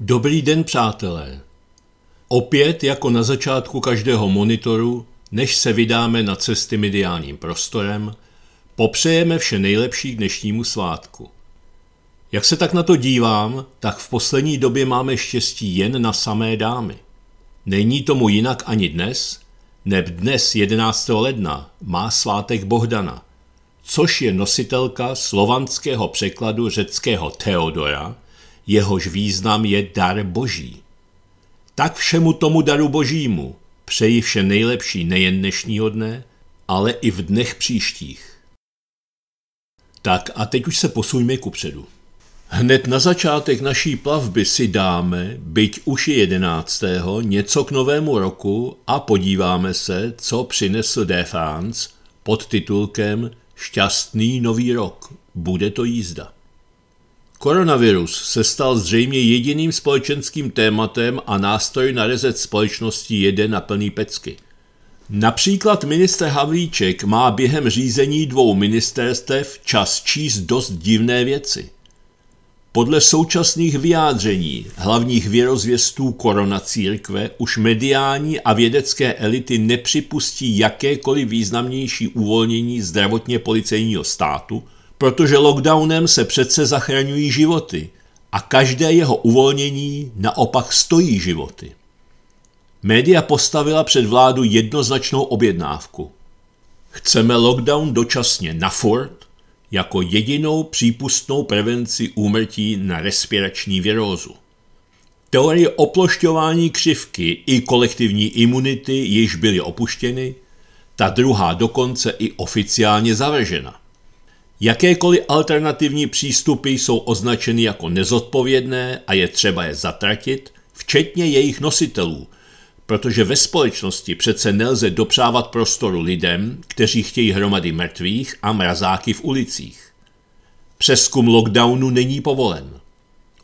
Dobrý den, přátelé. Opět jako na začátku každého monitoru, než se vydáme na cesty mediálním prostorem, popřejeme vše nejlepší k dnešnímu svátku. Jak se tak na to dívám, tak v poslední době máme štěstí jen na samé dámy. Není tomu jinak ani dnes, neb dnes 11. ledna má svátek Bohdana, což je nositelka slovanského překladu řeckého Teodora – jehož význam je dar boží. Tak všemu tomu daru božímu přeji vše nejlepší nejen dnešního dne, ale i v dnech příštích. Tak a teď už se posuňme ku předu. Hned na začátek naší plavby si dáme, byť už je 11. něco k novému roku a podíváme se, co přinesl Défánc pod titulkem Šťastný nový rok. Bude to jízda. Koronavirus se stal zřejmě jediným společenským tématem a nástroj na rezet společnosti jede na plný pecky. Například minister Havlíček má během řízení dvou ministerstev čas číst dost divné věci. Podle současných vyjádření hlavních věrozvěstů korona církve už mediální a vědecké elity nepřipustí jakékoliv významnější uvolnění zdravotně policejního státu – protože lockdownem se přece zachraňují životy a každé jeho uvolnění naopak stojí životy. Média postavila před vládu jednoznačnou objednávku. Chceme lockdown dočasně na Ford jako jedinou přípustnou prevenci úmrtí na respirační virózu. Teorie oplošťování křivky i kolektivní imunity již byly opuštěny, ta druhá dokonce i oficiálně zavržena. Jakékoliv alternativní přístupy jsou označeny jako nezodpovědné a je třeba je zatratit, včetně jejich nositelů, protože ve společnosti přece nelze dopřávat prostoru lidem, kteří chtějí hromady mrtvých a mrazáky v ulicích. Přeskum lockdownu není povolen.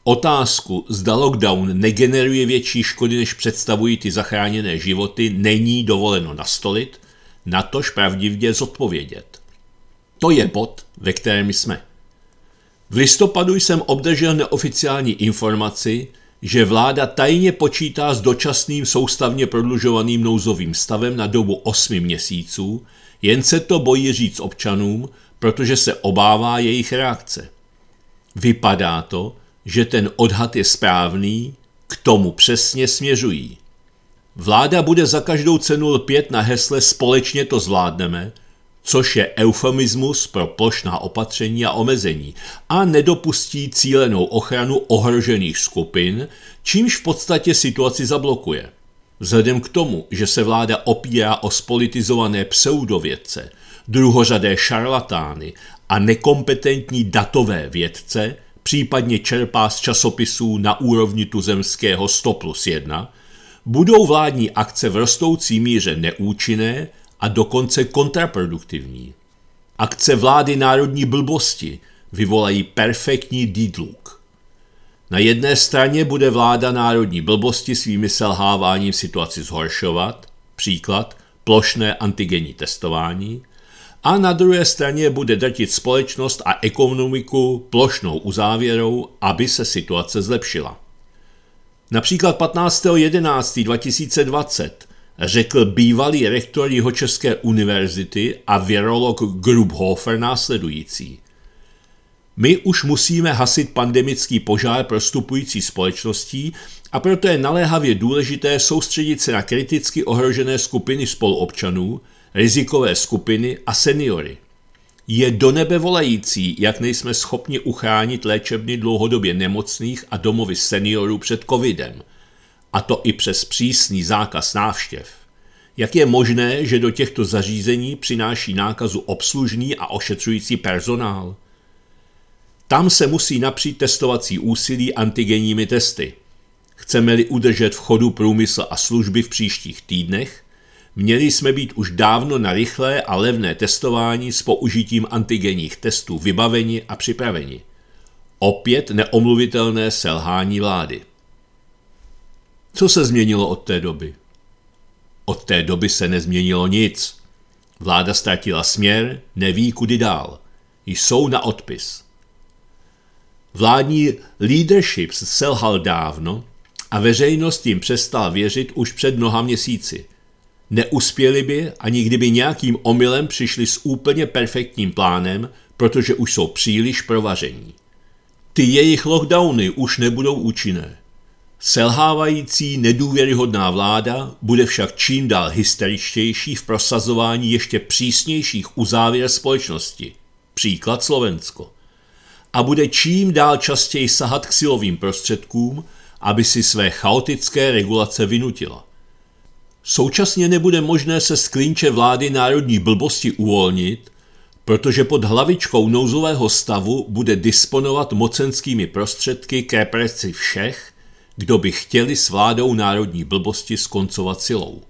Otázku, zda lockdown negeneruje větší škody, než představují ty zachráněné životy, není dovoleno nastolit, natož pravdivě zodpovědět. To je bod, ve kterém jsme. V listopadu jsem obdržel neoficiální informaci, že vláda tajně počítá s dočasným soustavně prodlužovaným nouzovým stavem na dobu 8 měsíců, jen se to bojí říct občanům, protože se obává jejich reakce. Vypadá to, že ten odhad je správný, k tomu přesně směřují. Vláda bude za každou cenu lpět na hesle společně to zvládneme, což je eufemismus pro plošná opatření a omezení, a nedopustí cílenou ochranu ohrožených skupin, čímž v podstatě situaci zablokuje. Vzhledem k tomu, že se vláda opírá o spolitizované pseudovědce, druhořadé šarlatány a nekompetentní datové vědce, případně čerpá z časopisů na úrovni tuzemského 100 plus 1, budou vládní akce v rostoucí míře neúčinné, a dokonce kontraproduktivní. Akce vlády národní blbosti vyvolají perfektní dýdluk. Na jedné straně bude vláda národní blbosti svými selháváním situaci zhoršovat, příklad plošné antigenní testování, a na druhé straně bude drtit společnost a ekonomiku plošnou uzávěrou, aby se situace zlepšila. Například 15.11.2020 řekl bývalý rektor Jihočeské univerzity a virolog Grubhofer následující. My už musíme hasit pandemický požár prostupující společností a proto je naléhavě důležité soustředit se na kriticky ohrožené skupiny spoluobčanů, rizikové skupiny a seniory. Je do nebe volající, jak nejsme schopni uchránit léčebny dlouhodobě nemocných a domovy seniorů před covidem – a to i přes přísný zákaz návštěv, jak je možné, že do těchto zařízení přináší nákazu obslužný a ošetřující personál? Tam se musí napřít testovací úsilí antigenními testy. Chceme-li udržet vchodu průmysl a služby v příštích týdnech, měli jsme být už dávno na rychlé a levné testování s použitím antigenních testů vybaveni a připraveni. Opět neomluvitelné selhání vlády. Co se změnilo od té doby? Od té doby se nezměnilo nic. Vláda ztratila směr, neví kudy dál. Jsou na odpis. Vládní leadership selhal dávno a veřejnost jim přestal věřit už před mnoha měsíci. Neuspěli by, ani kdyby nějakým omylem přišli s úplně perfektním plánem, protože už jsou příliš provaření. Ty jejich lockdowny už nebudou účinné. Selhávající nedůvěryhodná vláda bude však čím dál hysteričtější v prosazování ještě přísnějších uzávěr společnosti, příklad Slovensko, a bude čím dál častěji sahat k silovým prostředkům, aby si své chaotické regulace vynutila. Současně nebude možné se z klinče vlády národní blbosti uvolnit, protože pod hlavičkou nouzového stavu bude disponovat mocenskými prostředky k represi všech, kdo by chtěli s vládou národní blbosti skoncovat silou.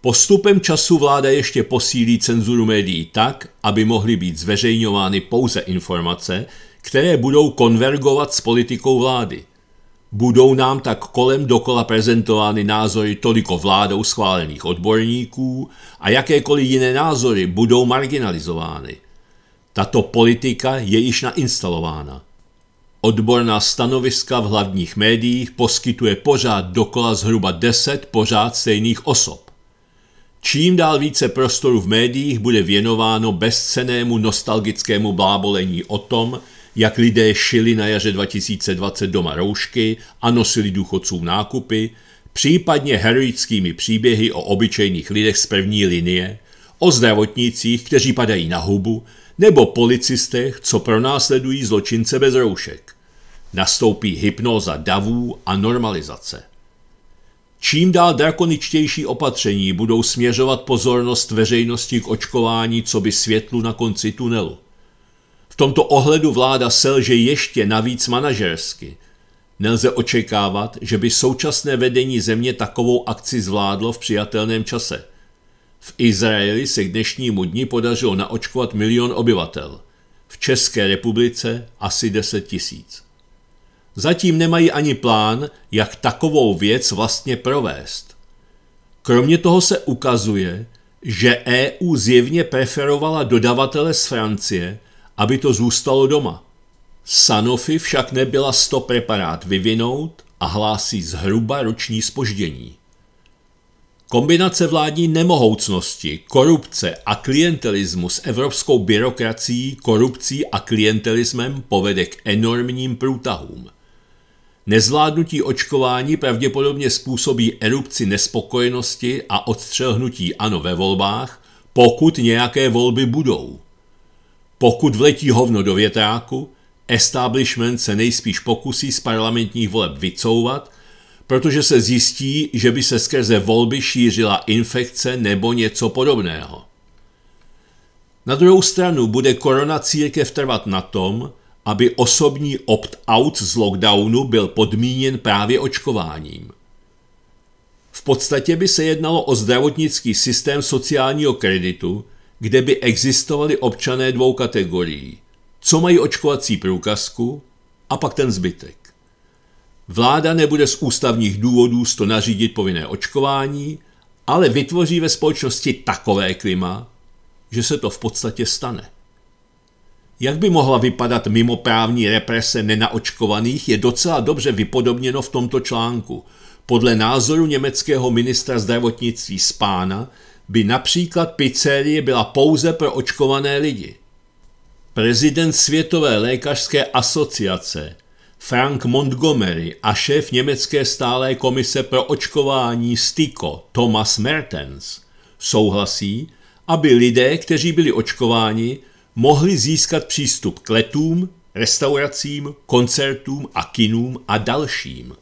Postupem času vláda ještě posílí cenzuru médií tak, aby mohly být zveřejňovány pouze informace, které budou konvergovat s politikou vlády. Budou nám tak kolem dokola prezentovány názory toliko vládou schválených odborníků a jakékoliv jiné názory budou marginalizovány. Tato politika je již nainstalována. Odborná stanoviska v hlavních médiích poskytuje pořád dokola zhruba 10 pořád stejných osob. Čím dál více prostoru v médiích bude věnováno bezcenému nostalgickému blábolení o tom, jak lidé šili na jaře 2020 doma roušky a nosili důchodcům nákupy, případně heroickými příběhy o obyčejných lidech z první linie, o zdravotnících, kteří padají na hubu, nebo policistech, co pronásledují zločince bez roušek. Nastoupí hypnóza davů a normalizace. Čím dál drakoničtější opatření budou směřovat pozornost veřejnosti k očkování co by světlu na konci tunelu. V tomto ohledu vláda selže ještě navíc manažersky. Nelze očekávat, že by současné vedení země takovou akci zvládlo v přijatelném čase – v Izraeli se k dnešnímu dni podařilo naočkovat milion obyvatel, v České republice asi 10 tisíc. Zatím nemají ani plán, jak takovou věc vlastně provést. Kromě toho se ukazuje, že EU zjevně preferovala dodavatele z Francie, aby to zůstalo doma. Sanofi však nebyla 100 preparát vyvinout a hlásí zhruba roční spoždění. Kombinace vládní nemohoucnosti, korupce a klientelismu s evropskou byrokracií, korupcí a klientelismem povede k enormním průtahům. Nezvládnutí očkování pravděpodobně způsobí erupci nespokojenosti a odstřelhnutí ano ve volbách, pokud nějaké volby budou. Pokud vletí hovno do větráku, establishment se nejspíš pokusí z parlamentních voleb vycouvat – protože se zjistí, že by se skrze volby šířila infekce nebo něco podobného. Na druhou stranu bude korona církev trvat na tom, aby osobní opt-out z lockdownu byl podmíněn právě očkováním. V podstatě by se jednalo o zdravotnický systém sociálního kreditu, kde by existovali občané dvou kategorií, co mají očkovací průkazku a pak ten zbytek. Vláda nebude z ústavních důvodů to nařídit povinné očkování, ale vytvoří ve společnosti takové klima, že se to v podstatě stane. Jak by mohla vypadat mimoprávní represe nenaočkovaných, je docela dobře vypodobněno v tomto článku. Podle názoru německého ministra zdravotnictví Spána by například pizzerie byla pouze pro očkované lidi. Prezident Světové lékařské asociace Frank Montgomery a šéf německé stálé komise pro očkování STIKO Thomas Mertens souhlasí, aby lidé, kteří byli očkováni, mohli získat přístup k letům, restauracím, koncertům a kinům a dalším.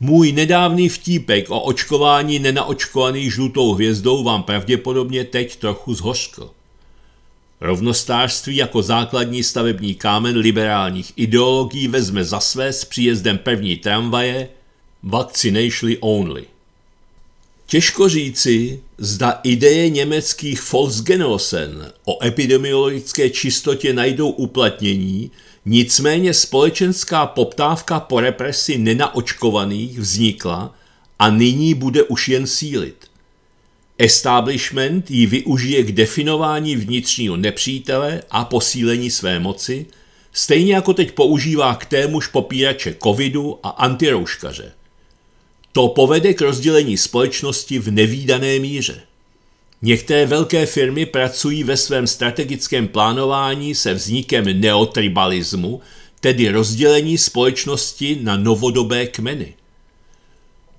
Můj nedávný vtípek o očkování nenaočkovaných žlutou hvězdou vám pravděpodobně teď trochu zhořkl. Rovnostářství jako základní stavební kámen liberálních ideologií vezme za své s příjezdem první tramvaje vaccinationly Only. Těžko říci, zda ideje německých Volksgenossen o epidemiologické čistotě najdou uplatnění, nicméně společenská poptávka po represi nenaočkovaných vznikla a nyní bude už jen sílit. Establishment ji využije k definování vnitřního nepřítele a posílení své moci, stejně jako teď používá k témuž popírače covidu a antirouškaře. To povede k rozdělení společnosti v nevýdané míře. Některé velké firmy pracují ve svém strategickém plánování se vznikem neotribalismu, tedy rozdělení společnosti na novodobé kmeny.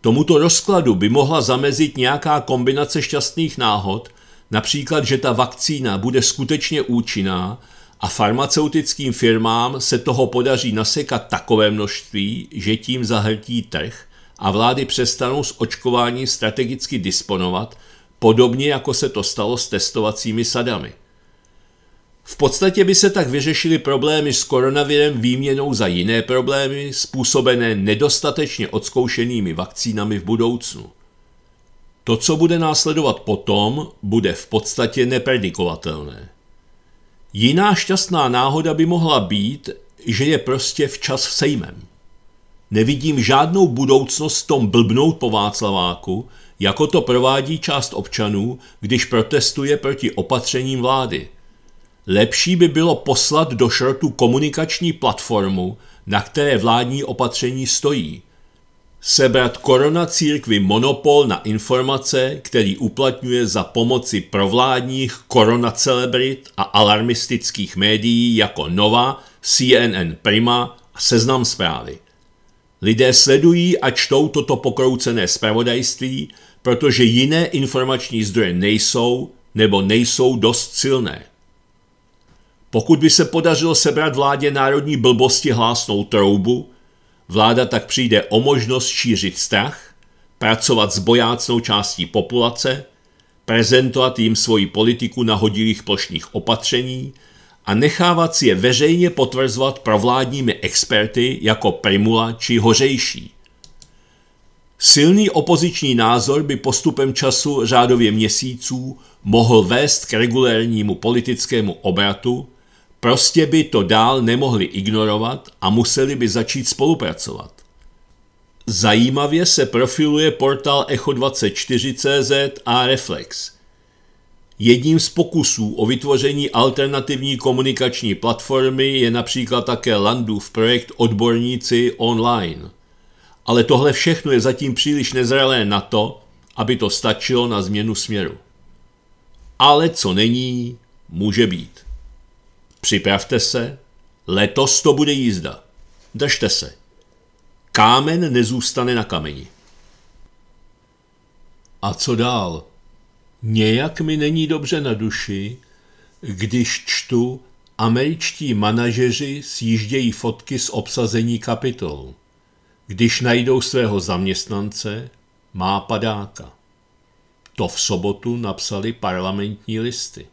Tomuto rozkladu by mohla zamezit nějaká kombinace šťastných náhod, například, že ta vakcína bude skutečně účinná a farmaceutickým firmám se toho podaří nasekat takové množství, že tím zahrtí trh a vlády přestanou s očkováním strategicky disponovat, podobně jako se to stalo s testovacími sadami. V podstatě by se tak vyřešily problémy s koronavirem výměnou za jiné problémy způsobené nedostatečně odzkoušenými vakcínami v budoucnu. To, co bude následovat potom, bude v podstatě nepredikovatelné. Jiná šťastná náhoda by mohla být, že je prostě včas sejmem. Nevidím žádnou budoucnost v tom blbnout po Václaváku, jako to provádí část občanů, když protestuje proti opatřením vlády – Lepší by bylo poslat do šrotu komunikační platformu, na které vládní opatření stojí. Sebrat korona církvi monopol na informace, který uplatňuje za pomoci provládních koronacelebrit a alarmistických médií jako Nova, CNN Prima a Seznam zprávy. Lidé sledují a čtou toto pokroucené zpravodajství, protože jiné informační zdroje nejsou nebo nejsou dost silné. Pokud by se podařilo sebrat vládě národní blbosti hlásnou troubu, vláda tak přijde o možnost šířit strach, pracovat s bojácnou částí populace, prezentovat jim svoji politiku na hodilých plošných opatření a nechávat si je veřejně potvrzovat provládními experty jako Primula či Hořejší. Silný opoziční názor by postupem času řádově měsíců mohl vést k regulérnímu politickému obratu, Prostě by to dál nemohli ignorovat a museli by začít spolupracovat. Zajímavě se profiluje portál Echo24.cz a Reflex. Jedním z pokusů o vytvoření alternativní komunikační platformy je například také Landův projekt Odborníci online. Ale tohle všechno je zatím příliš nezralé na to, aby to stačilo na změnu směru. Ale co není, může být. Připravte se, letos to bude jízda. Držte se. Kámen nezůstane na kameni. A co dál? Nějak mi není dobře na duši, když čtu, američtí manažeři sjíždějí fotky z obsazení kapitolu. Když najdou svého zaměstnance, má padáka. To v sobotu napsali parlamentní listy.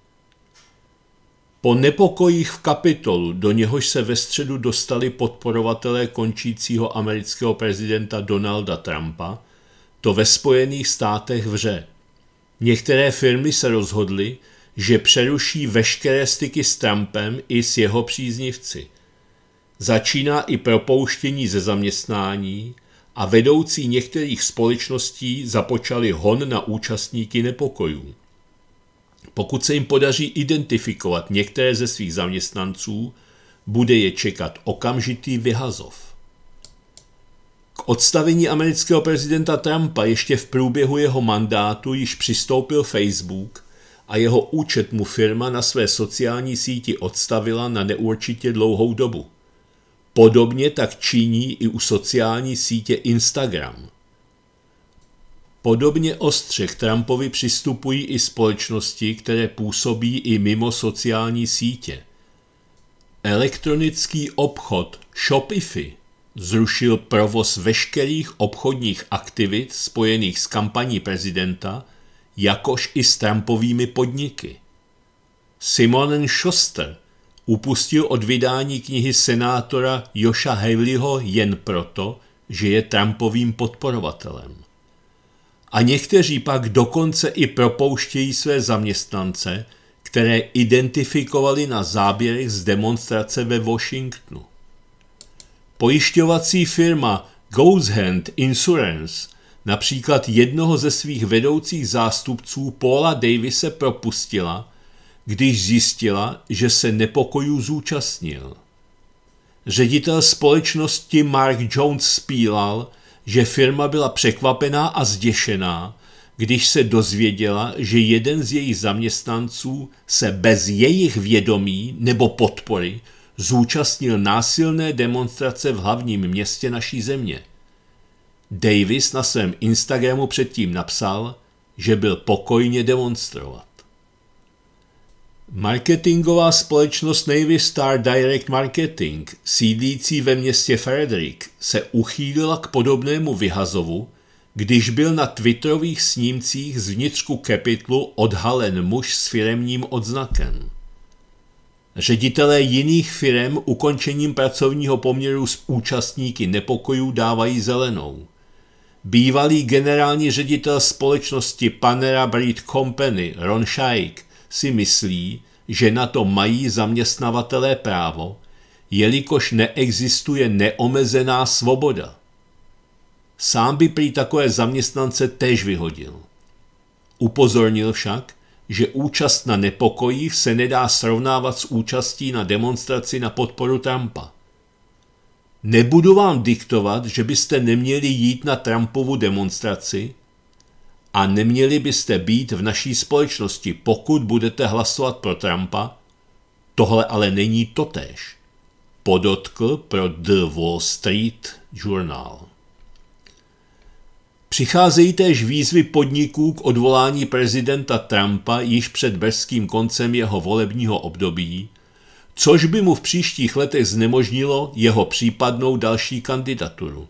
Po nepokojích v kapitolu, do něhož se ve středu dostali podporovatelé končícího amerického prezidenta Donalda Trumpa, to ve Spojených státech vře. Některé firmy se rozhodly, že přeruší veškeré styky s Trumpem i s jeho příznivci. Začíná i propouštění ze zaměstnání a vedoucí některých společností započali hon na účastníky nepokojů. Pokud se jim podaří identifikovat některé ze svých zaměstnanců, bude je čekat okamžitý vyhazov. K odstavení amerického prezidenta Trumpa ještě v průběhu jeho mandátu již přistoupil Facebook a jeho účet mu firma na své sociální síti odstavila na neurčitě dlouhou dobu. Podobně tak činí i u sociální sítě Instagram – Podobně ostře k Trumpovi přistupují i společnosti, které působí i mimo sociální sítě. Elektronický obchod Shopify zrušil provoz veškerých obchodních aktivit spojených s kampaní prezidenta, jakož i s Trumpovými podniky. Simonen Schuster upustil od vydání knihy senátora Josha Haleyho jen proto, že je Trumpovým podporovatelem a někteří pak dokonce i propouštějí své zaměstnance, které identifikovali na záběrech z demonstrace ve Washingtonu. Pojišťovací firma Goes Hand Insurance například jednoho ze svých vedoucích zástupců Paula Davise propustila, když zjistila, že se nepokojů zúčastnil. Ředitel společnosti Mark Jones spílal, že firma byla překvapená a zděšená, když se dozvěděla, že jeden z jejich zaměstnanců se bez jejich vědomí nebo podpory zúčastnil násilné demonstrace v hlavním městě naší země. Davis na svém Instagramu předtím napsal, že byl pokojně demonstrovat. Marketingová společnost Navy Star Direct Marketing, sídlící ve městě Frederick, se uchýlila k podobnému vyhazovu, když byl na twitterových snímcích z vnitřku kapitlu odhalen muž s firemním odznakem. Ředitelé jiných firem ukončením pracovního poměru s účastníky nepokojů dávají zelenou. Bývalý generální ředitel společnosti Panera Breed Company Ron Shaik si myslí, že na to mají zaměstnavatelé právo, jelikož neexistuje neomezená svoboda. Sám by prý takové zaměstnance též vyhodil. Upozornil však, že účast na nepokojích se nedá srovnávat s účastí na demonstraci na podporu Trumpa. Nebudu vám diktovat, že byste neměli jít na Trumpovu demonstraci, a neměli byste být v naší společnosti, pokud budete hlasovat pro Trumpa. Tohle ale není totéž, podotkl pro The Wall Street Journal. Přicházejí též výzvy podniků k odvolání prezidenta Trumpa již před brzkým koncem jeho volebního období, což by mu v příštích letech znemožnilo jeho případnou další kandidaturu.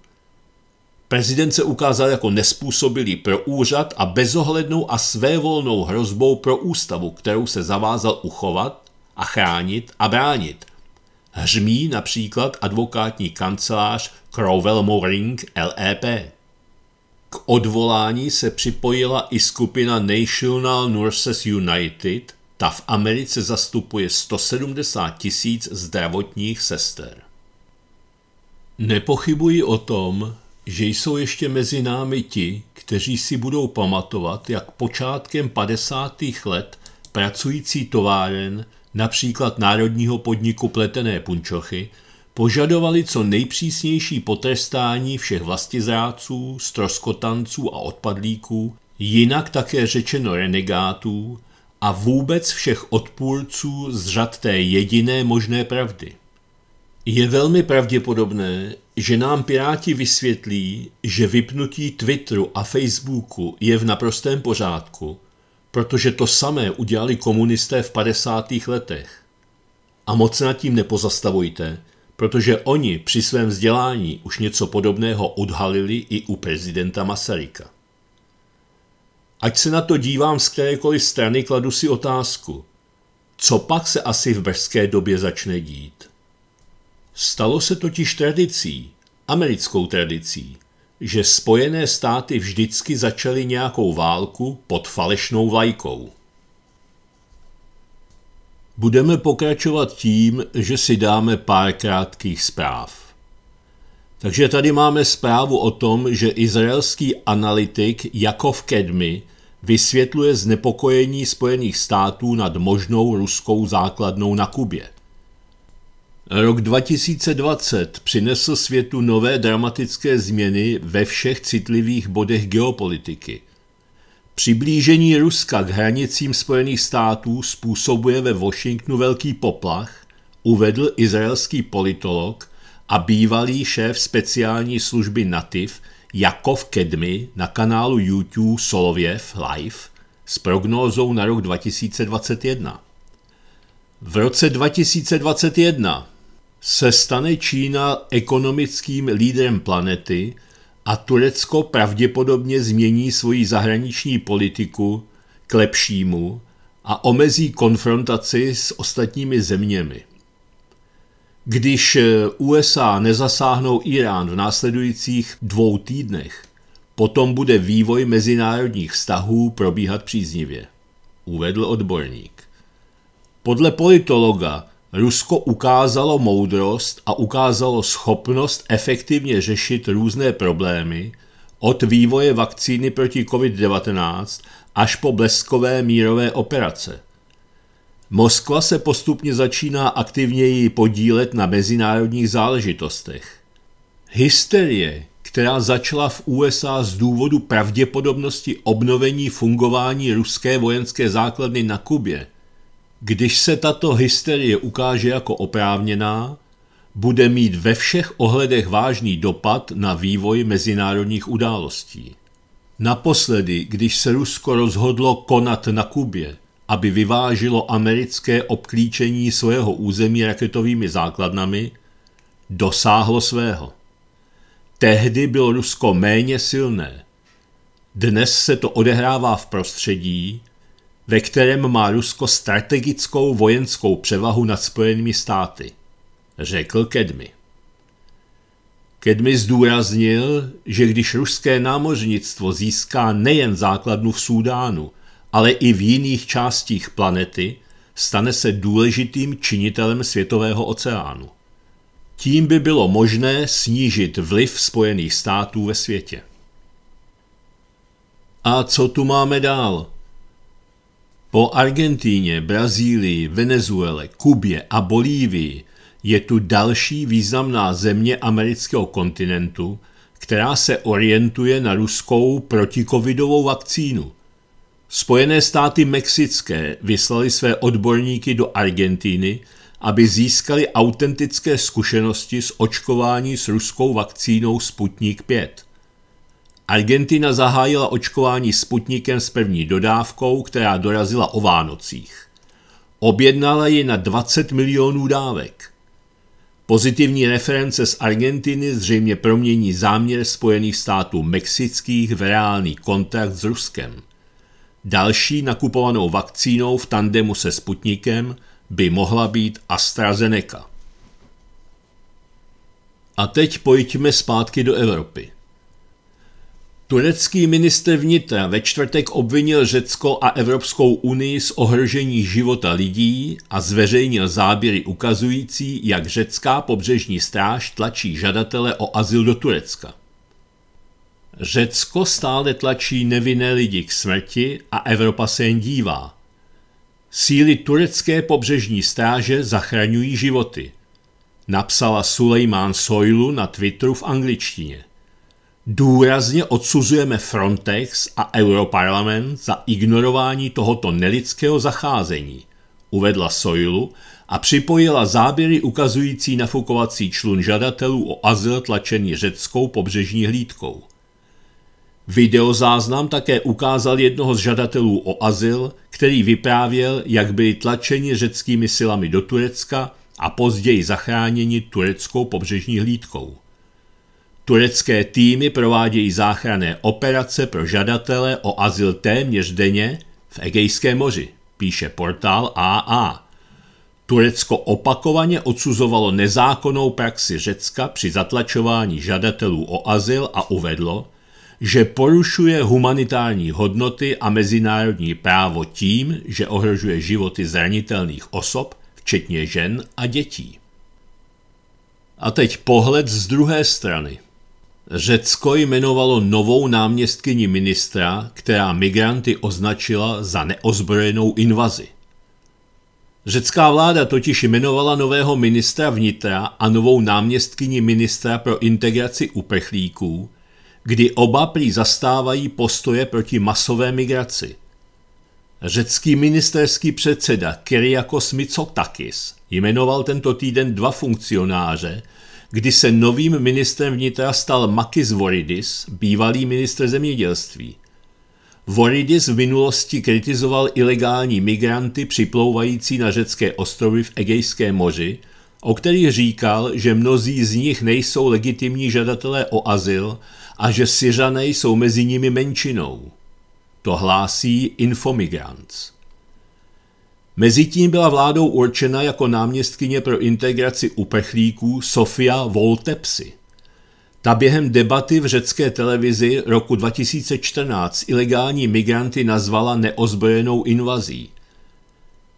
Prezident se ukázal jako nespůsobilý pro úřad a bezohlednou a svévolnou hrozbou pro ústavu, kterou se zavázal uchovat a chránit a bránit. Hřmí například advokátní kancelář Crowell Moring LEP. K odvolání se připojila i skupina National Nurses United, ta v Americe zastupuje 170 tisíc zdravotních sester. Nepochybuji o tom, že jsou ještě mezi námi ti, kteří si budou pamatovat, jak počátkem 50. let pracující továren, například národního podniku Pletené punčochy, požadovali co nejpřísnější potrestání všech vlastizráců, stroskotanců a odpadlíků, jinak také řečeno renegátů, a vůbec všech odpůrců z řad té jediné možné pravdy. Je velmi pravděpodobné, že nám Piráti vysvětlí, že vypnutí Twitteru a Facebooku je v naprostém pořádku, protože to samé udělali komunisté v 50. letech. A moc nad tím nepozastavujte, protože oni při svém vzdělání už něco podobného odhalili i u prezidenta Masaryka. Ať se na to dívám z kterékoliv strany, kladu si otázku. Co pak se asi v brzké době začne dít? Stalo se totiž tradicí, americkou tradicí, že Spojené státy vždycky začaly nějakou válku pod falešnou vlajkou. Budeme pokračovat tím, že si dáme pár krátkých zpráv. Takže tady máme zprávu o tom, že izraelský analytik Jakov Kedmi vysvětluje znepokojení Spojených států nad možnou ruskou základnou na Kubě. Rok 2020 přinesl světu nové dramatické změny ve všech citlivých bodech geopolitiky. Přiblížení Ruska k hranicím Spojených států způsobuje ve Washingtonu velký poplach, uvedl izraelský politolog a bývalý šéf speciální služby Nativ Jakov Kedmi na kanálu YouTube Soloviev Live s prognózou na rok 2021. V roce 2021 se stane Čína ekonomickým lídrem planety a Turecko pravděpodobně změní svoji zahraniční politiku k lepšímu a omezí konfrontaci s ostatními zeměmi. Když eh, USA nezasáhnou Irán v následujících dvou týdnech, potom bude vývoj mezinárodních vztahů probíhat příznivě, uvedl odborník. Podle politologa Rusko ukázalo moudrost a ukázalo schopnost efektivně řešit různé problémy, od vývoje vakcíny proti COVID-19 až po bleskové mírové operace. Moskva se postupně začíná aktivněji podílet na mezinárodních záležitostech. Hysterie, která začala v USA z důvodu pravděpodobnosti obnovení fungování ruské vojenské základny na Kubě – když se tato hysterie ukáže jako oprávněná, bude mít ve všech ohledech vážný dopad na vývoj mezinárodních událostí. Naposledy, když se Rusko rozhodlo konat na Kubě, aby vyvážilo americké obklíčení svého území raketovými základnami, dosáhlo svého. Tehdy bylo Rusko méně silné. Dnes se to odehrává v prostředí, ve kterém má Rusko strategickou vojenskou převahu nad Spojenými státy, řekl Kedmi. Kedmi zdůraznil, že když ruské námořnictvo získá nejen základnu v Súdánu, ale i v jiných částích planety, stane se důležitým činitelem světového oceánu. Tím by bylo možné snížit vliv Spojených států ve světě. A co tu máme dál? Po Argentíně, Brazílii, Venezuele, Kubě a Bolívii je tu další významná země amerického kontinentu, která se orientuje na ruskou protikovidovou vakcínu. Spojené státy mexické vyslali své odborníky do Argentíny, aby získali autentické zkušenosti s očkování s ruskou vakcínou Sputnik 5. Argentina zahájila očkování Sputnikem s první dodávkou, která dorazila o Vánocích. Objednala ji na 20 milionů dávek. Pozitivní reference z Argentiny zřejmě promění záměr Spojených států mexických v reálný kontakt s Ruskem. Další nakupovanou vakcínou v tandemu se Sputnikem by mohla být AstraZeneca. A teď pojďme zpátky do Evropy. Turecký minister vnitra ve čtvrtek obvinil Řecko a Evropskou unii z ohrožení života lidí a zveřejnil záběry ukazující, jak řecká pobřežní stráž tlačí žadatele o azyl do Turecka. Řecko stále tlačí nevinné lidi k smrti a Evropa se jen dívá. Síly turecké pobřežní stráže zachraňují životy, napsala Sulejmán Sojlu na Twitteru v angličtině. Důrazně odsuzujeme Frontex a Europarlament za ignorování tohoto nelidského zacházení, uvedla Sojlu a připojila záběry ukazující nafukovací člun žadatelů o azyl tlačený řeckou pobřežní hlídkou. Videozáznam také ukázal jednoho z žadatelů o azyl, který vyprávěl, jak byli tlačeni řeckými silami do Turecka a později zachráněni tureckou pobřežní hlídkou. Turecké týmy provádějí záchranné operace pro žadatele o azyl téměř denně v Egejském moři, píše portál AA. Turecko opakovaně odsuzovalo nezákonnou praxi Řecka při zatlačování žadatelů o azyl a uvedlo, že porušuje humanitární hodnoty a mezinárodní právo tím, že ohrožuje životy zranitelných osob, včetně žen a dětí. A teď pohled z druhé strany – Řecko jmenovalo novou náměstkyni ministra, která migranty označila za neozbrojenou invazi. Řecká vláda totiž jmenovala nového ministra vnitra a novou náměstkyni ministra pro integraci uprchlíků, kdy oba prý zastávají postoje proti masové migraci. Řecký ministerský předseda Kyriakos Mitsotakis jmenoval tento týden dva funkcionáře, kdy se novým ministrem vnitra stal Makis Voridis, bývalý ministr zemědělství. Voridis v minulosti kritizoval ilegální migranty připlouvající na řecké ostrovy v Egejském moři, o kterých říkal, že mnozí z nich nejsou legitimní žadatelé o azyl a že Syřané jsou mezi nimi menšinou. To hlásí Infomigrants. Mezitím byla vládou určena jako náměstkyně pro integraci uprchlíků Sofia Voltepsi. Ta během debaty v řecké televizi roku 2014 ilegální migranty nazvala neozbrojenou invazí.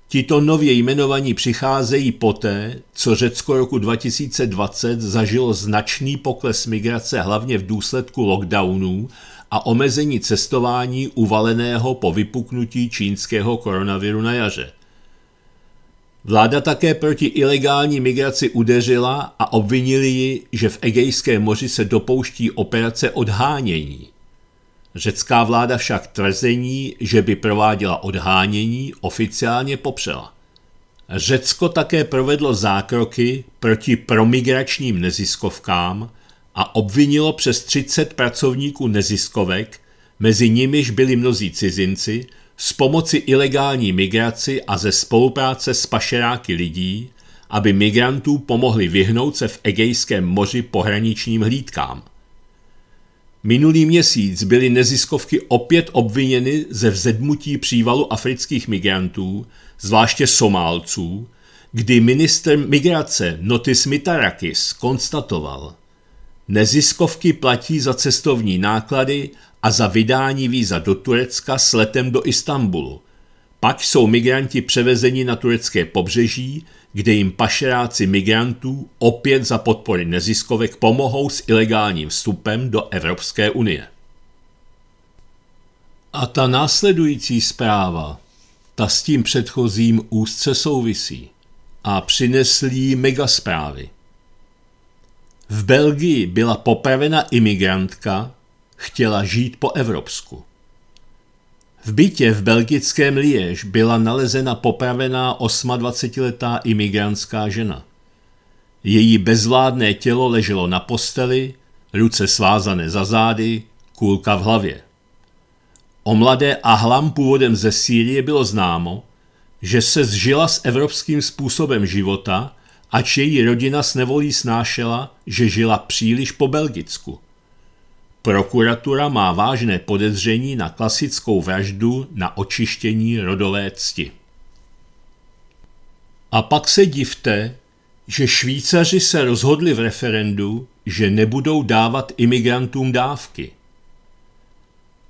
Tito nově jmenovaní přicházejí poté, co Řecko roku 2020 zažilo značný pokles migrace hlavně v důsledku lockdownů a omezení cestování uvaleného po vypuknutí čínského koronaviru na jaře. Vláda také proti ilegální migraci udeřila a obvinili ji, že v egejské moři se dopouští operace odhánění. Řecká vláda však tvrzení, že by prováděla odhánění, oficiálně popřela. Řecko také provedlo zákroky proti promigračním neziskovkám a obvinilo přes 30 pracovníků neziskovek, mezi nimiž byli mnozí cizinci, s pomoci ilegální migraci a ze spolupráce s pašeráky lidí, aby migrantů pomohli vyhnout se v Egejském moři pohraničním hlídkám. Minulý měsíc byly neziskovky opět obviněny ze vzedmutí přívalu afrických migrantů, zvláště Somálců, kdy minister migrace Notis Mitarakis konstatoval, Neziskovky platí za cestovní náklady a za vydání víza do Turecka s letem do Istanbulu. Pak jsou migranti převezeni na turecké pobřeží, kde jim pašeráci migrantů opět za podpory neziskovek pomohou s ilegálním vstupem do Evropské unie. A ta následující zpráva, ta s tím předchozím úzce souvisí a přinesl jí megasprávy. V Belgii byla popravena imigrantka, chtěla žít po Evropsku. V bytě v belgickém Liež byla nalezena popravená 28-letá imigrantská žena. Její bezvládné tělo leželo na posteli, ruce svázané za zády, kůlka v hlavě. O mladé Ahlam původem ze Sýrie bylo známo, že se zžila s evropským způsobem života ač její rodina s nevolí snášela, že žila příliš po Belgicku. Prokuratura má vážné podezření na klasickou vraždu na očištění rodové cti. A pak se divte, že Švýcaři se rozhodli v referendu, že nebudou dávat imigrantům dávky.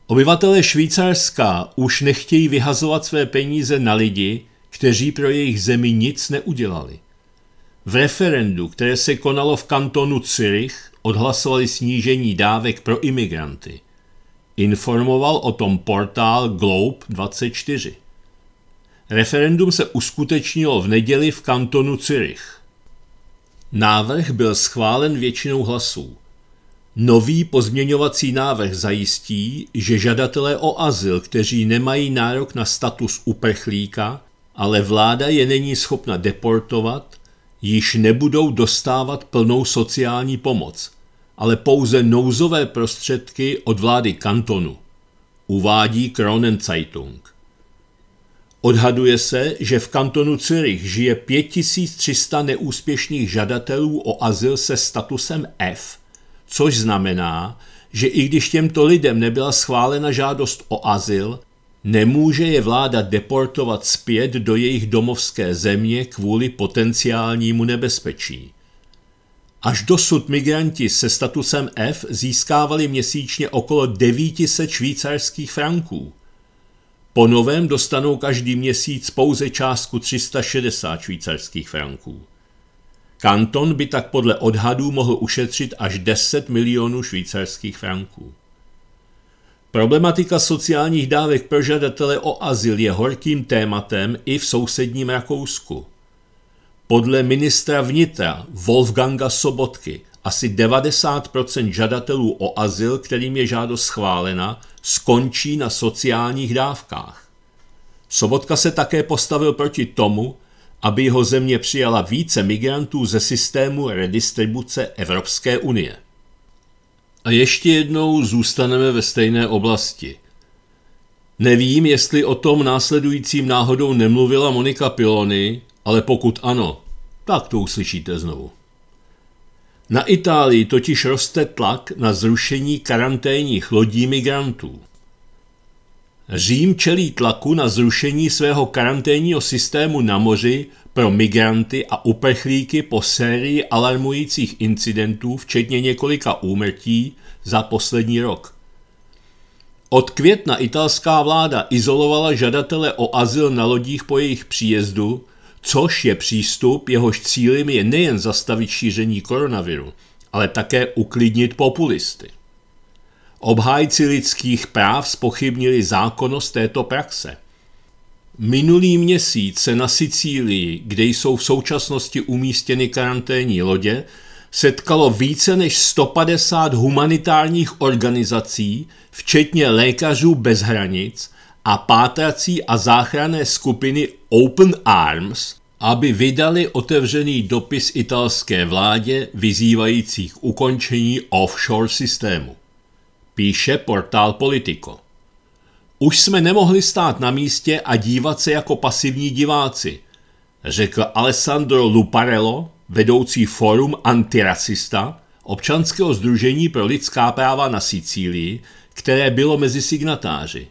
Obyvatelé Švýcarska už nechtějí vyhazovat své peníze na lidi, kteří pro jejich zemi nic neudělali. V referendu, které se konalo v kantonu Zürich, odhlasovali snížení dávek pro imigranty. Informoval o tom portál Globe24. Referendum se uskutečnilo v neděli v kantonu Zürich. Návrh byl schválen většinou hlasů. Nový pozměňovací návrh zajistí, že žadatelé o azyl, kteří nemají nárok na status uprchlíka, ale vláda je není schopna deportovat, již nebudou dostávat plnou sociální pomoc, ale pouze nouzové prostředky od vlády kantonu, uvádí Kronen Zeitung. Odhaduje se, že v kantonu Zürich žije 5300 neúspěšných žadatelů o azyl se statusem F, což znamená, že i když těmto lidem nebyla schválena žádost o azyl, Nemůže je vláda deportovat zpět do jejich domovské země kvůli potenciálnímu nebezpečí. Až dosud migranti se statusem F získávali měsíčně okolo 900 švýcarských franků. Po novém dostanou každý měsíc pouze částku 360 švýcarských franků. Kanton by tak podle odhadů mohl ušetřit až 10 milionů švýcarských franků. Problematika sociálních dávek pro žadatele o azyl je horkým tématem i v sousedním Rakousku. Podle ministra vnitra Wolfganga Sobotky asi 90% žadatelů o azyl, kterým je žádost schválena, skončí na sociálních dávkách. Sobotka se také postavil proti tomu, aby jeho země přijala více migrantů ze systému redistribuce Evropské unie. A ještě jednou zůstaneme ve stejné oblasti. Nevím, jestli o tom následujícím náhodou nemluvila Monika Pilony, ale pokud ano, tak to uslyšíte znovu. Na Itálii totiž roste tlak na zrušení karanténních lodí migrantů. Řím čelí tlaku na zrušení svého karanténního systému na moři pro migranty a uprchlíky po sérii alarmujících incidentů, včetně několika úmrtí za poslední rok. Od května italská vláda izolovala žadatele o azyl na lodích po jejich příjezdu, což je přístup, jehož cílem je nejen zastavit šíření koronaviru, ale také uklidnit populisty. Obhájci lidských práv spochybnili zákonnost této praxe. Minulý měsíc se na Sicílii, kde jsou v současnosti umístěny karanténní lodě, setkalo více než 150 humanitárních organizací, včetně lékařů bez hranic a pátrací a záchranné skupiny Open Arms, aby vydali otevřený dopis italské vládě vyzývajících ukončení offshore systému píše portál Politico. Už jsme nemohli stát na místě a dívat se jako pasivní diváci, řekl Alessandro Luparello, vedoucí fórum antirasista občanského združení pro lidská práva na Sicílii, které bylo mezi signatáři.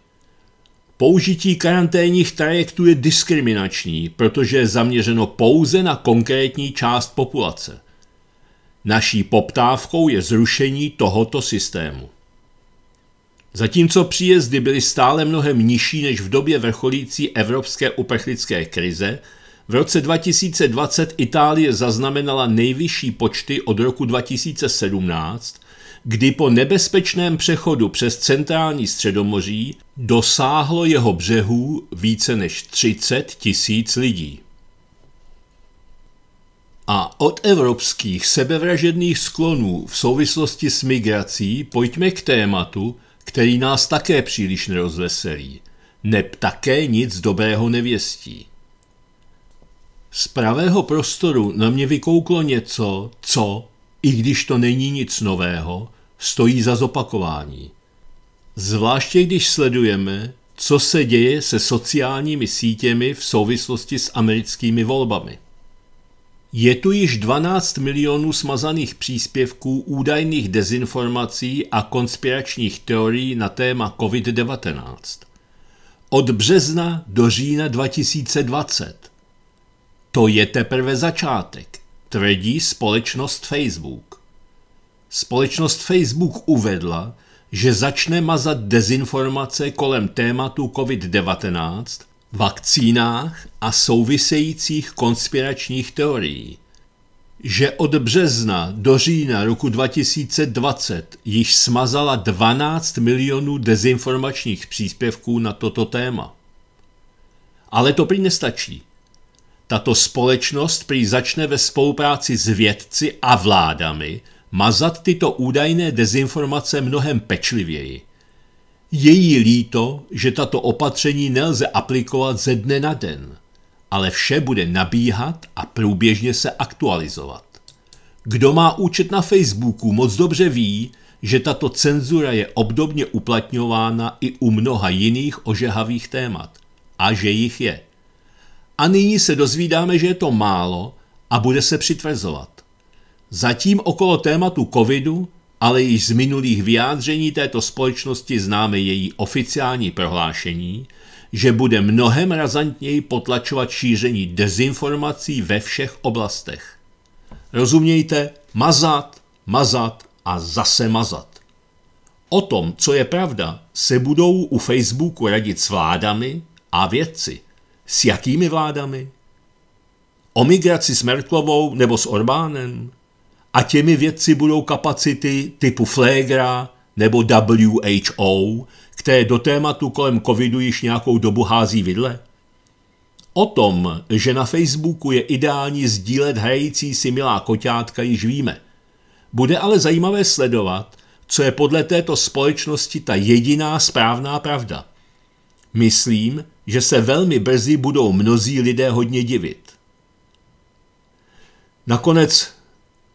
Použití karanténních trajektů je diskriminační, protože je zaměřeno pouze na konkrétní část populace. Naší poptávkou je zrušení tohoto systému. Zatímco příjezdy byly stále mnohem nižší než v době vrcholící evropské uprchlické krize, v roce 2020 Itálie zaznamenala nejvyšší počty od roku 2017, kdy po nebezpečném přechodu přes centrální středomoří dosáhlo jeho břehů více než 30 tisíc lidí. A od evropských sebevražedných sklonů v souvislosti s migrací pojďme k tématu, který nás také příliš nerozveselí, neb také nic dobrého nevěstí. Z pravého prostoru na mě vykouklo něco, co, i když to není nic nového, stojí za zopakování. Zvláště když sledujeme, co se děje se sociálními sítěmi v souvislosti s americkými volbami. Je tu již 12 milionů smazaných příspěvků, údajných dezinformací a konspiračních teorií na téma COVID-19. Od března do října 2020. To je teprve začátek, tvrdí společnost Facebook. Společnost Facebook uvedla, že začne mazat dezinformace kolem tématu COVID-19 vakcínách a souvisejících konspiračních teorií, že od března do října roku 2020 již smazala 12 milionů dezinformačních příspěvků na toto téma. Ale to prý nestačí. Tato společnost prý začne ve spolupráci s vědci a vládami mazat tyto údajné dezinformace mnohem pečlivěji – je jí líto, že tato opatření nelze aplikovat ze dne na den, ale vše bude nabíhat a průběžně se aktualizovat. Kdo má účet na Facebooku, moc dobře ví, že tato cenzura je obdobně uplatňována i u mnoha jiných ožehavých témat a že jich je. A nyní se dozvídáme, že je to málo a bude se přitvrzovat. Zatím okolo tématu covidu ale již z minulých vyjádření této společnosti známe její oficiální prohlášení, že bude mnohem razantněji potlačovat šíření dezinformací ve všech oblastech. Rozumějte, mazat, mazat a zase mazat. O tom, co je pravda, se budou u Facebooku radit s vládami a vědci. S jakými vládami? O migraci s Merklovou nebo s Orbánem? a těmi vědci budou kapacity typu Flegra nebo WHO, které do tématu kolem covidu již nějakou dobu hází vidle? O tom, že na Facebooku je ideální sdílet hrající si milá koťátka, již víme. Bude ale zajímavé sledovat, co je podle této společnosti ta jediná správná pravda. Myslím, že se velmi brzy budou mnozí lidé hodně divit. Nakonec